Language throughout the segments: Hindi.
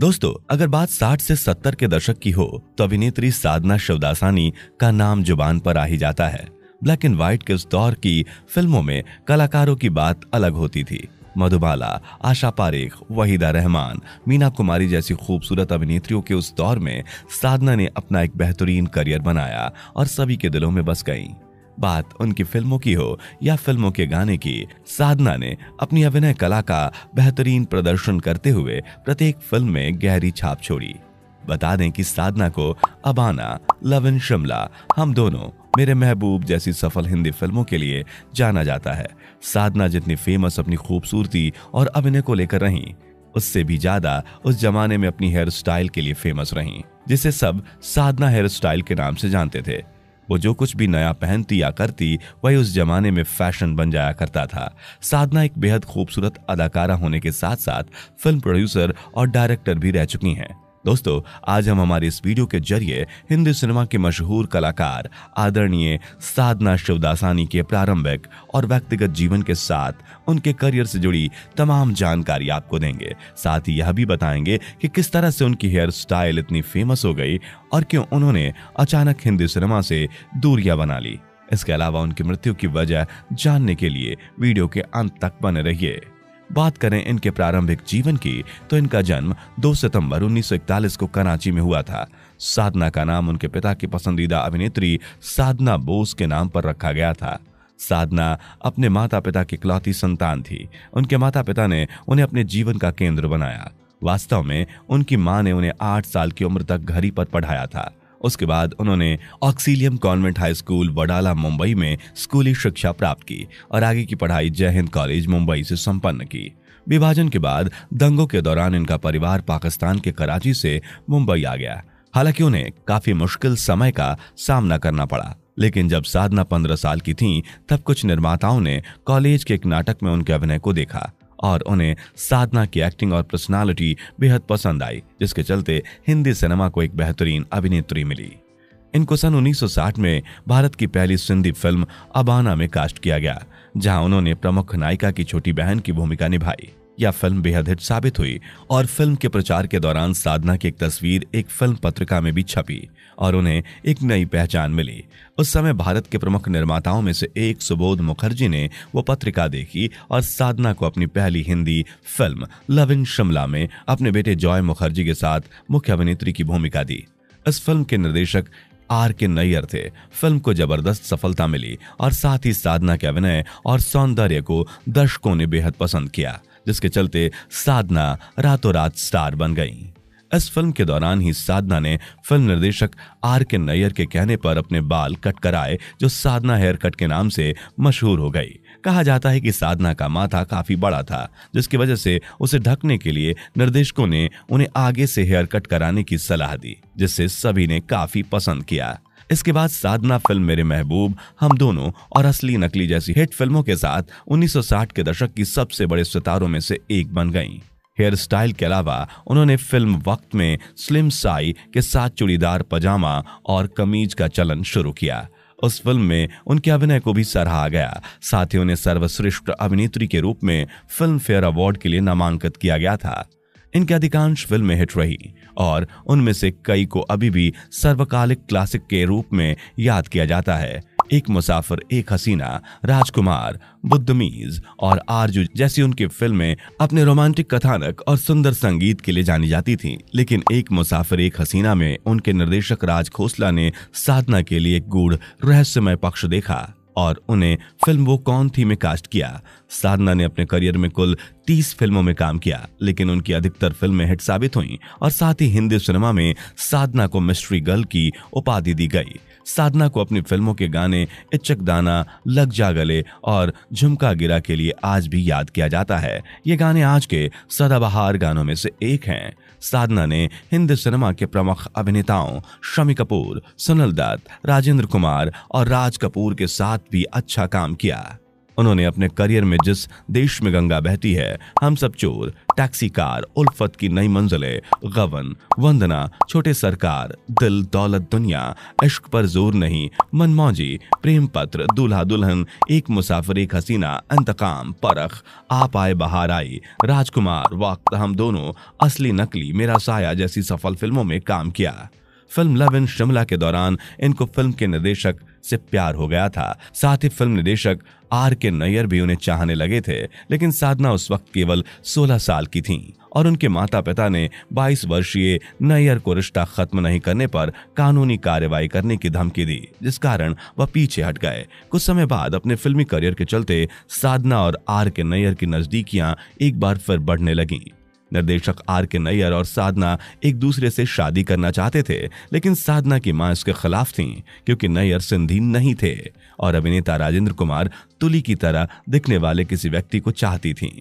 दोस्तों अगर बात 60 से 70 के दशक की हो तो अभिनेत्री साधना शिवदासानी का नाम जुबान पर आ ही जाता है ब्लैक एंड व्हाइट के उस दौर की फिल्मों में कलाकारों की बात अलग होती थी मधुबाला आशा पारेख वहीदा रहमान मीना कुमारी जैसी खूबसूरत अभिनेत्रियों के उस दौर में साधना ने अपना एक बेहतरीन करियर बनाया और सभी के दिलों में बस गई बात उनकी फिल्मों की हो या फिल्मों के गाने की साधना ने अपनी अभिनय कला का बेहतरीन प्रदर्शन करते हुए प्रत्येक फिल्म में गहरी छाप छोड़ी बता दें कि साधना को अबाना लवन शिमला हम दोनों मेरे महबूब जैसी सफल हिंदी फिल्मों के लिए जाना जाता है साधना जितनी फेमस अपनी खूबसूरती और अभिनय को लेकर रही उससे भी ज्यादा उस जमाने में अपनी हेयर स्टाइल के लिए फेमस रहीं जिसे सब साधना हेयर स्टाइल के नाम से जानते थे वो जो कुछ भी नया पहनती या करती वही उस जमाने में फैशन बन जाया करता था साधना एक बेहद खूबसूरत अदाकारा होने के साथ साथ फिल्म प्रोड्यूसर और डायरेक्टर भी रह चुकी हैं दोस्तों आज हम हमारे इस वीडियो के जरिए हिंदी सिनेमा के मशहूर कलाकार आदरणीय साधना शिवदासानी के प्रारंभिक और व्यक्तिगत जीवन के साथ उनके करियर से जुड़ी तमाम जानकारी आपको देंगे साथ ही यह भी बताएंगे कि किस तरह से उनकी हेयर स्टाइल इतनी फेमस हो गई और क्यों उन्होंने अचानक हिंदी सिनेमा से दूरियां बना ली इसके अलावा उनकी मृत्यु की वजह जानने के लिए वीडियो के अंत तक बने रहिए बात करें इनके प्रारंभिक जीवन की तो इनका जन्म 2 सितंबर 1941 को कराची में हुआ था साधना का नाम उनके पिता की पसंदीदा अभिनेत्री साधना बोस के नाम पर रखा गया था साधना अपने माता पिता की इकलौती संतान थी उनके माता पिता ने उन्हें अपने जीवन का केंद्र बनाया वास्तव में उनकी माँ ने उन्हें आठ साल की उम्र तक घर ही पर पढ़ाया था उसके बाद उन्होंने Auxilium convent high school Wadala Mumbai में स्कूली शिक्षा प्राप्त की और आगे की पढ़ाई जय हिंद कॉलेज मुंबई से संपन्न की विभाजन के बाद दंगों के दौरान इनका परिवार पाकिस्तान के कराची से मुंबई आ गया हालांकि उन्हें काफी मुश्किल समय का सामना करना पड़ा लेकिन जब साधना पंद्रह साल की थी तब कुछ निर्माताओं ने कॉलेज के एक नाटक में उनके अभिनय को देखा और उन्हें साधना की एक्टिंग और पर्सनालिटी बेहद पसंद आई जिसके चलते हिंदी सिनेमा को एक बेहतरीन अभिनेत्री मिली इनको सन 1960 में भारत की पहली सिंधी फिल्म अबाना में कास्ट किया गया जहां उन्होंने प्रमुख नायिका की छोटी बहन की भूमिका निभाई यह फिल्म बेहद हिट साबित हुई और फिल्म के प्रचार के दौरान साधना की एक तस्वीर एक फिल्म पत्रिका में भी छपी और उन्हें एक नई पहचान मिली उस समय भारत के प्रमुख निर्माताओं में से एक सुबोध मुखर्जी ने वो पत्रिका देखी और साधना को अपनी पहली Hindi film love in Simla में अपने बेटे जॉय मुखर्जी के साथ मुख्य अभिनेत्री की भूमिका दी इस फिल्म के निर्देशक आर के नैयर थे फिल्म को जबरदस्त सफलता मिली और साथ ही साधना के अभिनय और सौंदर्य को दर्शकों ने बेहद पसंद किया जिसके चलते साधना रातों रात स्टार बन गई इस फिल्म के दौरान ही साधना ने फिल्म निर्देशक आर के नैयर के कहने पर अपने बाल कट कराए जो साधना हेयर कट के नाम से मशहूर हो गई कहा जाता है कि साधना का माथा काफी बड़ा था जिसकी वजह से उसे ढकने के लिए निर्देशकों ने उन्हें आगे से हेयर कट कराने की सलाह दी जिससे सभी ने काफी पसंद किया इसके बाद साधना फिल्म मेरे महबूब हम दोनों और असली नकली जैसी हिट फिल्मों के साथ 1960 के दशक की सबसे बड़े सितारों में से एक बन गईं। हेयर स्टाइल के अलावा उन्होंने फिल्म वक्त में स्लिम साई के साथ चुड़ीदार पजामा और कमीज का चलन शुरू किया उस फिल्म में उनके अभिनय को भी सराहा गया साथ ही उन्हें सर्वश्रेष्ठ अभिनेत्री के रूप में फिल्म फेयर अवार्ड के लिए नामांकित किया गया था इनकी अधिकांश फिल्में हिट रही और उनमें से कई को अभी भी सर्वकालिक क्लासिक के रूप में याद किया जाता है एक मुसाफिर एक हसीना राजकुमार बुद्धमीज और आरजू जैसी उनकी फिल्में अपने रोमांटिक कथानक और सुंदर संगीत के लिए जानी जाती थीं। लेकिन एक मुसाफिर एक हसीना में उनके निर्देशक राज खोसला ने साधना के लिए एक गूढ़ रहस्यमय पक्ष देखा और उन्हें फिल्म वो कौन थी में कास्ट किया साधना ने अपने करियर में कुल 30 फिल्मों में काम किया लेकिन उनकी अधिकतर फिल्में हिट साबित हुईं और साथ ही हिंदी सिनेमा में साधना को मिस्ट्री गर्ल की उपाधि दी गई साधना को अपनी फिल्मों के गाने इच्छक दाना लग जा गले और झुमका गिरा के लिए आज भी याद किया जाता है ये गाने आज के सदाबहार गानों में से एक हैं साधना ने हिंदी सिनेमा के प्रमुख अभिनेताओं शमी कपूर सुनल दत्त राजेंद्र कुमार और राज कपूर के साथ भी अच्छा काम किया उन्होंने अपने करियर में जिस देश में गंगा बहती है हम सब चोर टैक्सी कार उल्फत की नई मंजिलें गवन वंदना छोटे सरकार दिल दौलत दुनिया इश्क पर जोर नहीं मनमौजी प्रेम पत्र दूल्हा दुल्हन एक मुसाफिर एक हसीना इंतकाम परख आप आए बहार आई राजकुमार वक्त हम दोनों असली नकली मेरा साया जैसी सफल फिल्मों में काम किया फिल्म लव इन शिमला के दौरान इनको फिल्म के निर्देशक से प्यार हो गया था साथ ही फिल्म निदेशक आर के नैयर भी उन्हें चाहने लगे थे लेकिन साधना उस वक्त केवल 16 साल की थीं और उनके माता पिता ने 22 वर्षीय नैयर को रिश्ता खत्म नहीं करने पर कानूनी कार्यवाही करने की धमकी दी जिस कारण वह पीछे हट गए कुछ समय बाद अपने फिल्मी करियर के चलते साधना और आर के नैयर की नजदीकियां एक बार फिर बढ़ने लगी निर्देशक आर के नैयर और साधना एक दूसरे से शादी करना चाहते थे लेकिन साधना की मां इसके खिलाफ थी क्योंकि नैयर सिंधी नहीं थे और अभिनेता राजेंद्र कुमार तुली की तरह दिखने वाले किसी व्यक्ति को चाहती थी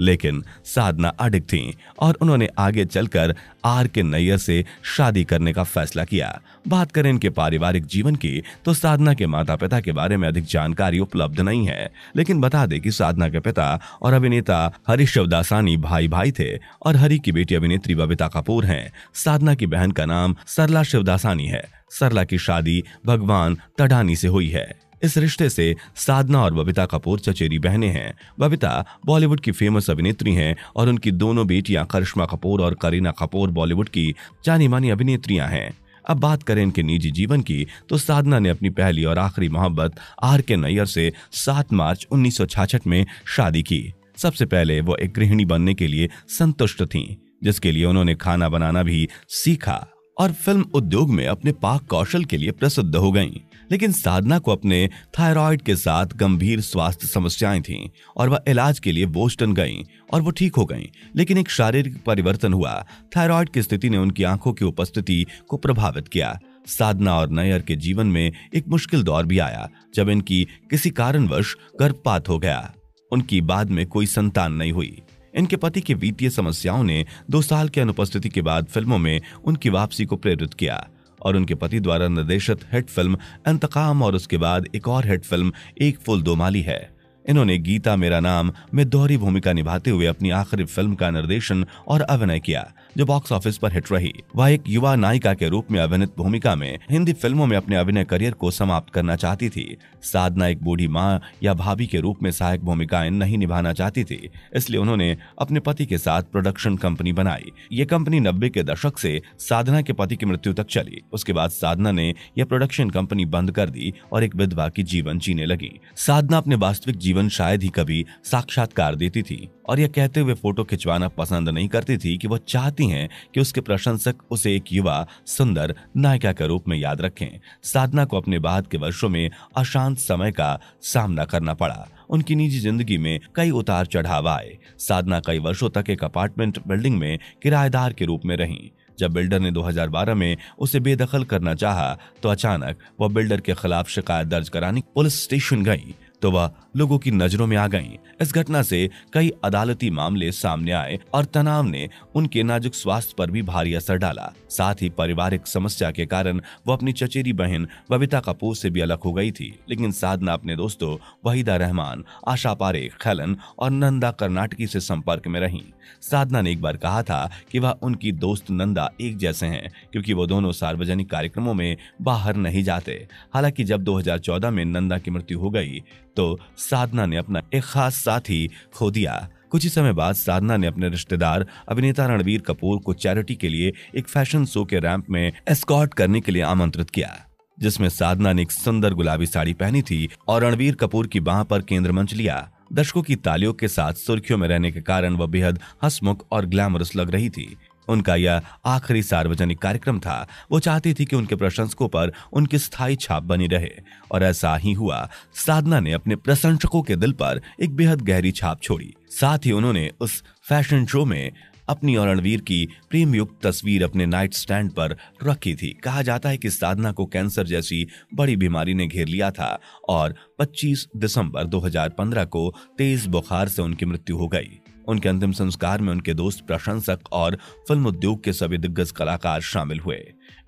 लेकिन साधना अडिक थी और उन्होंने आगे चलकर आर के नैयर से शादी करने का फैसला किया बात करें इनके पारिवारिक जीवन की तो साधना के माता पिता के बारे में अधिक जानकारी उपलब्ध नहीं है लेकिन बता दें कि साधना के पिता और अभिनेता हरी शिवदासानी भाई भाई थे और हरी की बेटी अभिनेत्री बबिता कपूर हैं साधना की बहन का नाम सरला शिवदासानी है सरला की शादी भगवान तडानी से हुई है इस रिश्ते से साधना और बबीता कपूर चचेरी बहने हैं बबीता बॉलीवुड की फेमस अभिनेत्री हैं और उनकी दोनों बेटियां करिश्मा कपूर और करीना कपूर बॉलीवुड की जानी मानी अभिनेत्रियां हैं अब बात करें इनके निजी जीवन की तो साधना ने अपनी पहली और आखिरी मोहब्बत आर के नैयर से 7 मार्च उन्नीस में शादी की सबसे पहले वो एक गृहिणी बनने के लिए संतुष्ट थीं जिसके लिए उन्होंने खाना बनाना भी सीखा और फिल्म उद्योग में अपने पाक कौशल के लिए प्रसिद्ध हो गईं। लेकिन साधना को अपने थायराइड के साथ गंभीर स्वास्थ्य समस्याएं थीं और वह इलाज के लिए बोस्टन गईं और वो ठीक हो गईं लेकिन एक शारीरिक परिवर्तन हुआ थायराइड की स्थिति ने उनकी आंखों की उपस्थिति को प्रभावित किया साधना और नयर के जीवन में एक मुश्किल दौर भी आया जब इनकी किसी कारणवश गर्भपात हो गया उनकी बाद में कोई संतान नहीं हुई इनके पति के वित्तीय समस्याओं ने दो साल की अनुपस्थिति के बाद फिल्मों में उनकी वापसी को प्रेरित किया और उनके पति द्वारा निर्देशित हिट फिल्म इंतकाम और उसके बाद एक और हिट फिल्म एक फुल दो माली है इन्होंने गीता मेरा नाम में दोहरी भूमिका निभाते हुए अपनी आखिरी फिल्म का निर्देशन और अभिनय किया जो बॉक्स ऑफिस पर हिट रही वह एक युवा नायिका के रूप में अभिनित भूमिका में हिंदी फिल्मों में अपने अभिनय करियर को समाप्त करना चाहती थी साधना एक बूढ़ी माँ या भाभी के रूप में सहायक भूमिकाएं नहीं निभाना चाहती थी इसलिए उन्होंने अपने पति के साथ प्रोडक्शन कंपनी बनाई ये कंपनी नब्बे के दशक से साधना के पति की मृत्यु तक चली उसके बाद साधना ने यह प्रोडक्शन कंपनी बंद कर दी और एक विधवा की जीवन जीने लगी साधना अपने वास्तविक जीवन जीवन शायद ही कभी साक्षात्कार देती थी और यह कहते हुए फोटो खिंचवाना पसंद नहीं करती थी कि वह चाहती हैं कि उसके प्रशंसक उसे एक युवा सुंदर नायिका के रूप में याद रखें साधना को अपने बाद के वर्षों में अशांत समय का सामना करना पड़ा उनकी निजी जिंदगी में कई उतार चढ़ाव आए साधना कई वर्षों तक एक अपार्टमेंट बिल्डिंग में किराएदार के रूप में रही जब बिल्डर ने 2012 में उसे बेदखल करना चाहा तो अचानक वह बिल्डर के खिलाफ शिकायत दर्ज कराने पुलिस स्टेशन गई तो वह लोगों की नजरों में आ गईं। इस घटना से कई अदालती मामले सामने आए और तनाव ने उनके नाजुक स्वास्थ्य पर भी भारी असर डाला साथ ही पारिवारिक समस्या के कारण वो अपनी चचेरी बहन बबीता कपूर से भी अलग हो गई थी लेकिन साधना अपने दोस्तों वहीदा रहमान आशा पारे खलन और नंदा कर्नाटकी से संपर्क में रही साधना ने एक बार कहा था कि वह उनकी दोस्त नंदा एक जैसे हैं क्योंकि वो दोनों सार्वजनिक कार्यक्रमों में बाहर नहीं जाते हालांकि जब 2014 में नंदा की मृत्यु हो गई तो साधना ने अपना एक खास साथी खो दिया कुछ ही समय बाद साधना ने अपने रिश्तेदार अभिनेता रणवीर कपूर को चैरिटी के लिए एक फैशन शो के रैंप में एस्कॉर्ट करने के लिए आमंत्रित किया जिसमें साधना ने एक सुंदर गुलाबी साड़ी पहनी थी और रणवीर कपूर की बाह पर केंद्र मंच लिया दर्शकों की तालियों के साथ सुर्खियों में रहने के कारण वह बेहद हसमुख और ग्लैमरस लग रही थी उनका यह आखिरी सार्वजनिक कार्यक्रम था वो चाहती थी कि उनके प्रशंसकों पर उनकी स्थायी छाप बनी रहे और ऐसा ही हुआ साधना ने अपने प्रशंसकों के दिल पर एक बेहद गहरी छाप छोड़ी साथ ही उन्होंने उस फैशन शो में अपनी और रणवीर की प्रेम युक्त तस्वीर अपने नाइट स्टैंड पर रखी थी कहा जाता है कि साधना को कैंसर जैसी बड़ी बीमारी ने घेर लिया था और 25 दिसंबर 2015 को तेज बुखार से उनकी मृत्यु हो गई उनके अंतिम संस्कार में उनके दोस्त प्रशंसक और फिल्म उद्योग के सभी दिग्गज कलाकार शामिल हुए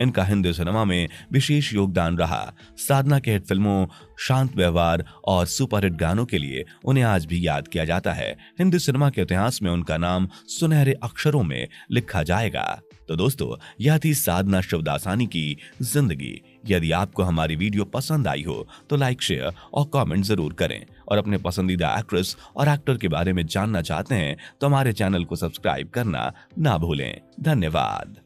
इनका हिंदी सिनेमा में विशेष योगदान रहा साधना के हिट फिल्मों शांत व्यवहार और सुपरहिट गानों के लिए उन्हें आज भी याद किया जाता है हिंदी सिनेमा के इतिहास में उनका नाम सुनहरे अक्षरों में लिखा जाएगा तो दोस्तों यह थी साधना शिवदासानी की जिंदगी यदि आपको हमारी वीडियो पसंद आई हो तो लाइक शेयर और कमेंट जरूर करें और अपने पसंदीदा एक्ट्रेस और एक्टर के बारे में जानना चाहते हैं तो हमारे चैनल को सब्सक्राइब करना ना भूलें धन्यवाद